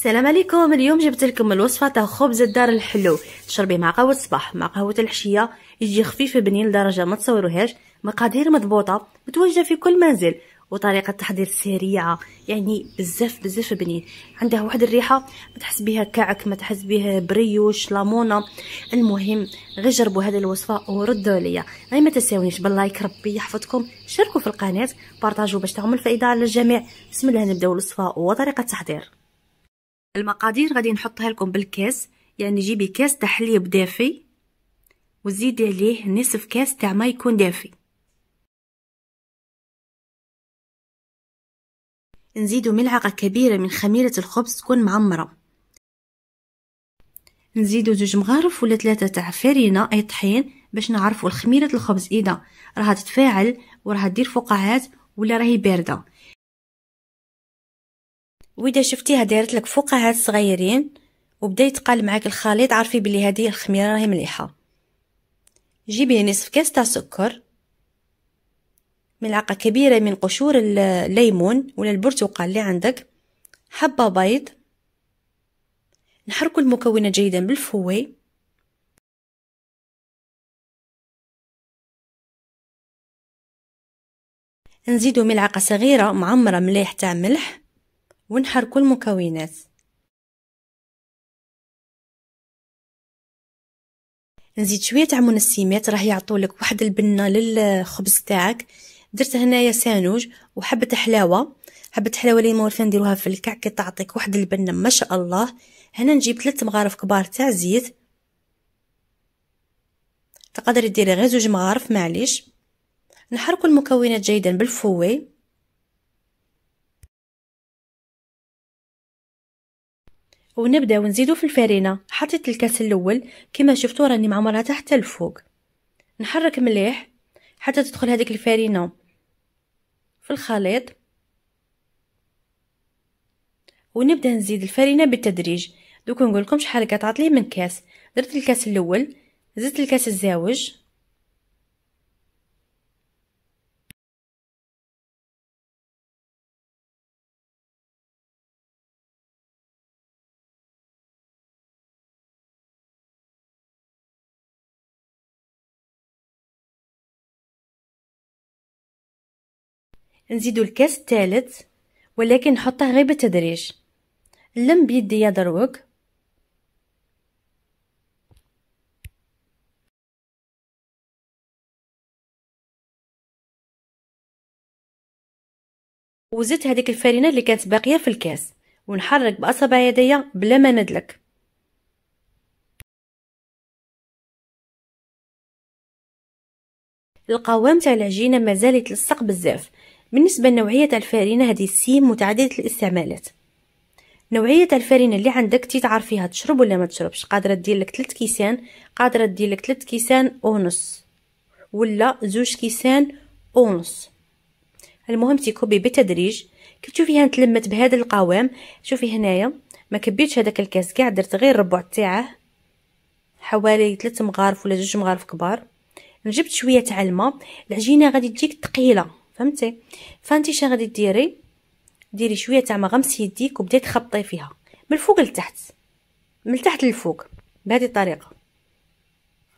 السلام عليكم اليوم جبت لكم الوصفه تاع خبز الدار الحلو تشربيه مع قهوه الصباح مع قهوه العشيه يجي خفيف بنين لدرجه ما تصوروهاش مقادير مضبوطه متواجده في كل منزل وطريقه تحضير سريعه يعني بزاف بزاف بنين عندها واحد الريحه ما تحس بها كعك ما تحس بها بريوش لامونه المهم غير جربوا هذه الوصفه وردوا عليا غير ما تنساونيش باللايك ربي يحفظكم شاركوا في القناه بارطاجوا باش تعمل الفائده على الجميع بسم الله نبداو الوصفه وطريقه التحضير المقادير غادي نحطها لكم بالكاس يعني جيبي كاس تاع حليب دافي وزيدي عليه نصف كاس تاع ما يكون دافي نزيدو ملعقة كبيرة من خميرة الخبز تكون معمرة نزيدو زوج مغارف ولا ثلاثة تاع فرينة أي طحين باش نعرفو الخميرة الخبز إذا راها تتفاعل وراها دير فقاعات ولا راهي باردة واذا شفتيها دارت لك فقاعات صغيرين وبدا يتقال معاك الخليط عرفي بلي هذه الخميره راهي مليحه جيبي نصف كاس تاع سكر ملعقه كبيره من قشور الليمون ولا البرتقال اللي عندك حبه بيض نحركوا المكونات جيدا بالفوي نزيدو ملعقه صغيره معمره مليح تاع ملح ونحركو المكونات نزيد شويه تاع منسمات راه يعطولك واحد البنه للخبز تاعك درت هنايا سانوج وحبه حلاوه حبه حلاوه اللي مورفين نديروها في الكعك تعطيك واحد البنه ما شاء الله هنا نجيب ثلاث مغارف كبار تاع زيت تقدري ديري غير زوج مغارف معليش نحركو المكونات جيدا بالفوي ونبداو نزيدو في الفرينه حطيت الكاس الاول كما شفتوا راني معمرها حتى الفوق نحرك مليح حتى تدخل هذيك الفرينه في الخليط ونبدا نزيد الفرينه بالتدريج دوك نقول لكم شحال قطعت لي من كاس درت الكاس الاول زدت الكاس الزاوج نزيدو الكاس الثالث ولكن نحطه غير بالتدريج نلم يا دروك وزدت هذيك الفرينه اللي كانت باقيه في الكاس ونحرك باصابع يديا بلا ما ندلك القوام تاع العجينه مازال يتلصق بزاف بالنسبة لنوعية الفارينة هذه السيم متعددة الاستعمالات نوعية الفارينة اللي عندك تتعرفيها تشرب ولا ما تشربش قادرة تدير لك 3 كيسان قادرة تدير لك 3 كيسان ونص ولا زوج كيسان ونص المهم تكبي بالتدريج كتشوفيها تشوفيها تلمت بهذا القوام شوفي هنايا ما كبيتش هذاك الكاس كاع درت غير ربع تاعه حوالي 3 مغارف ولا زوج مغارف كبار جبت شويه تاع الماء العجينه غادي تجيك ثقيله فهمتي فانت شنو غادي ديري ديري شويه تاع مغمس يديك وبدي تخبطي فيها من الفوق لتحت من التحت للفوق بهذه الطريقه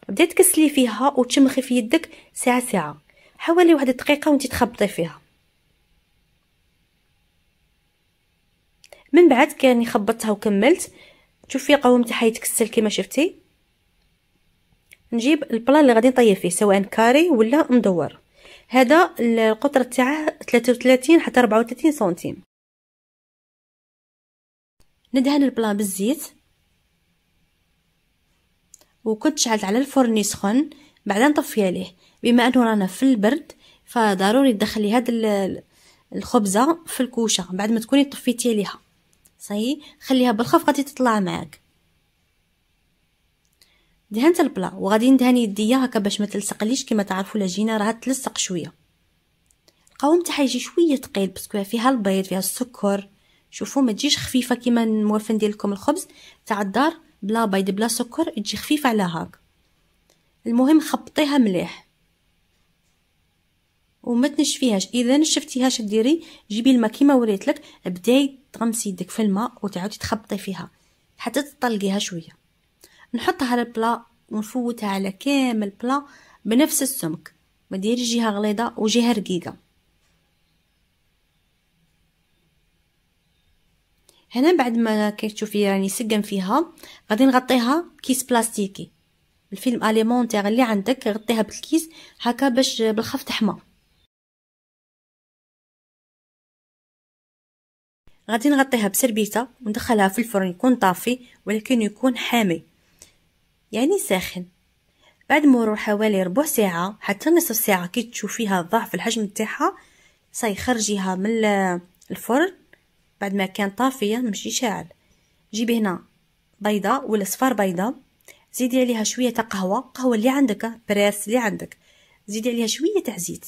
بدي تكسلي فيها وتشمخي في يدك ساعه ساعه حوالي واحد دقيقه وانت تخبطي فيها من بعد كاني خبطتها وكملت شوفي تاعها يتكسل كما شفتي نجيب البلان اللي غادي نطيب فيه سواء كاري ولا مدور هذا القطر تاعه 33 حتى 34 سنتيم ندهن البلان بالزيت وكنت شعلت على الفرن يسخن بعدين نطفي عليه بما انه رانا في البرد فضروري تدخلي هاد الخبزه في الكوشه بعد ما تكوني طفيتي عليها صحيح خليها بالخفقه تطلع معاك دهنت البلا وغادي ندهن يديا هكا باش ما تلصقليش كما تعرفوا العجينه راه تلصق شويه القوام تاعها يجي شويه ثقيل باسكو فيها البيض فيها السكر شوفوا ما تجيش خفيفه كيما الموافن ديال لكم الخبز تاع الدار بلا بيض بلا سكر تجي خفيفه على هاك المهم خبطيها مليح وما تنشفيهاش اذا نشفتيها ديري جيبي الماء كيما وريتلك بداي تغمسي يدك في الماء وتعاودي تخبطي فيها حتى تطلقيها شويه نحطها على البلا ونفوتها على كامل بلا بنفس السمك ما ديريش جهه غليظه وجهه رقيقه هنا بعد ما كتشوفي راني سقم فيها غادي نغطيها كيس بلاستيكي الفيلم اليمونتير اللي عندك غطيها بالكيس هكا باش بالخف تحمى غادي نغطيها بسربيته وندخلها في الفرن يكون طافي ولكن يكون حامي يعني ساخن بعد مرور حوالي ربع ساعة حتى نصف ساعة كي تشوفيها ضعف الحجم تاعها صاي خرجيها من الفرن بعد ما كان طافية مشي شاعل جيبي هنا بيضة ولا صفار بيضة زيدي عليها شوية تاع قهوة قهوة اللي عندك براس اللي عندك زيدي عليها شوية تاع زيت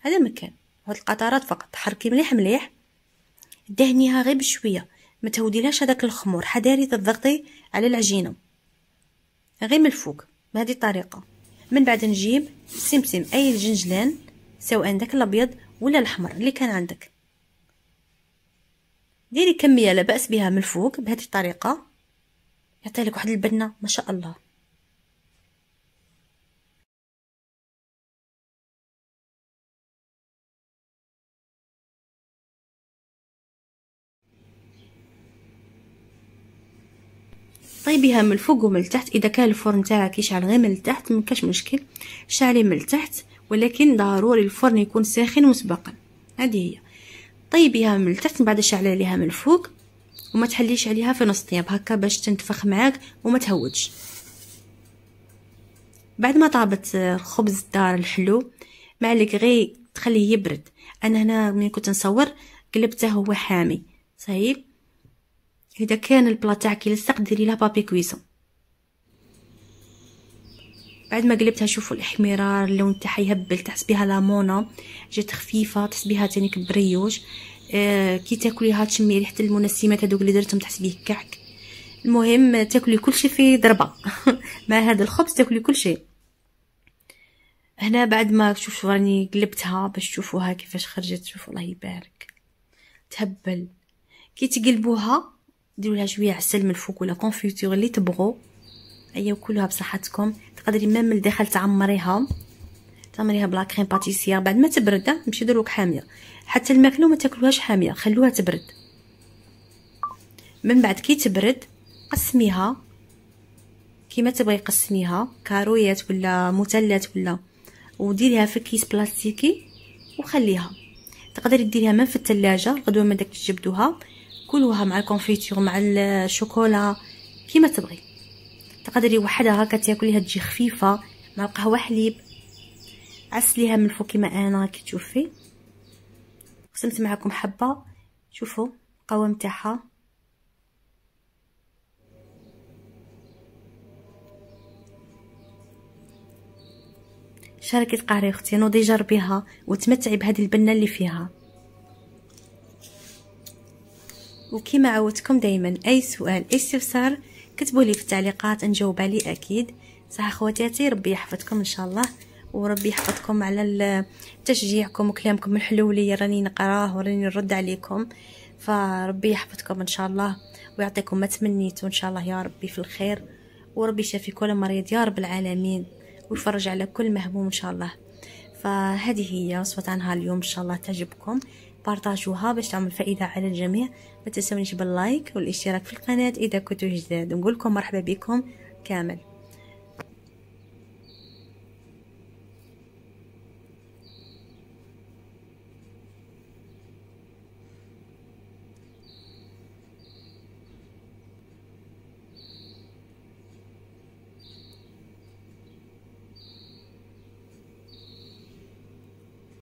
هذا مكان هاد القطرات فقط حركي مليح مليح دهنيها غير بشوية ما لاش هذاك الخمور حداري تضغطي على العجينه غير من الفوق بهذه الطريقه من بعد نجيب سمسم اي الجنجلان سواء داك الابيض ولا الاحمر اللي كان عندك ديري كميه لا باس بها من الفوق بهذه الطريقه يعطي لك واحد البنه ما شاء الله طيبيها من الفوق ومن التحت اذا كان الفرن تاعك يشعل غير من التحت ما كاش مشكل شعلي من التحت ولكن ضروري الفرن يكون ساخن مسبقا هذه هي طيبيها من التحت من بعد شعلي عليها من الفوق وما تحليش عليها في نص طياب هكا باش تنتفخ معاك وما تهوجش بعد ما طابت خبز الدار الحلو ما عليك غير تخليه يبرد انا هنا ملي كنت نصور قلبته هو حامي صحيح اذا كان البلا تاعك يلصق ديري له بابي كويسون بعد ما قلبتها شوفوا الاحمرار اللون تاعها يهبل تحس بها ليمونه جات خفيفه تحس بها تانيك بريوش آه كي تاكليها تشمي ريحه المنسمات هذوك اللي درتهم تحس بيه كعك المهم تاكلي كل شيء في ضربه مع هذا الخبز تاكلي كل شيء هنا بعد ما شوفوا راني قلبتها باش تشوفوها كيفاش خرجت شوفوا الله يبارك تهبل كي تقلبوها ديروا لها شويه عسل من الفوق ولا كونفيتور اللي تبغوا هيا وكلوها بصحتكم تقدري مام من الداخل تعمريها تعمريها بلا كريم باتيسيير بعد ما تبرد ماشي دروك حاميه حتى الماكله ما تاكلوهاش حاميه خلوها تبرد من بعد كي تبرد قسميها كيما تبغي قسميها كارويات ولا مثلث ولا وديريها في كيس بلاستيكي وخليها تقدري ديريها من في الثلاجه غدوه ما داك تجبدوها كلوها مع الكونفيتور مع الشوكولا كيما تبغي تقدري وحدها كتاكليها تاكليها تجي خفيفه مع القهوه حليب عسليها من الفوق كيما انا كي تشوفي قسمت معكم حبه شوفوا القوام تاعها شاركت قهري اختي نوضي جربيها وتمتعي بهذه البنه اللي فيها وكما عودتكم دائما اي سؤال اي استفسار كتبوا لي في التعليقات نجاوب عليه اكيد صح خواتاتي ربي يحفظكم ان شاء الله وربي يحفظكم على تشجيعكم وكلامكم الحلو لي راني نقراه وراني نرد عليكم فربي يحفظكم ان شاء الله ويعطيكم ما تمنيتو ان شاء الله يا ربي في الخير وربي يشافي كل مريض يا رب العالمين ويفرج على كل مهموم ان شاء الله فهذه هي وصفة عنها اليوم ان شاء الله تعجبكم بارطاجوها باش تعمل فائده على الجميع ما تنسونيش باللايك والاشتراك في القناه اذا كنتوا جداد نقول لكم مرحبا بكم كامل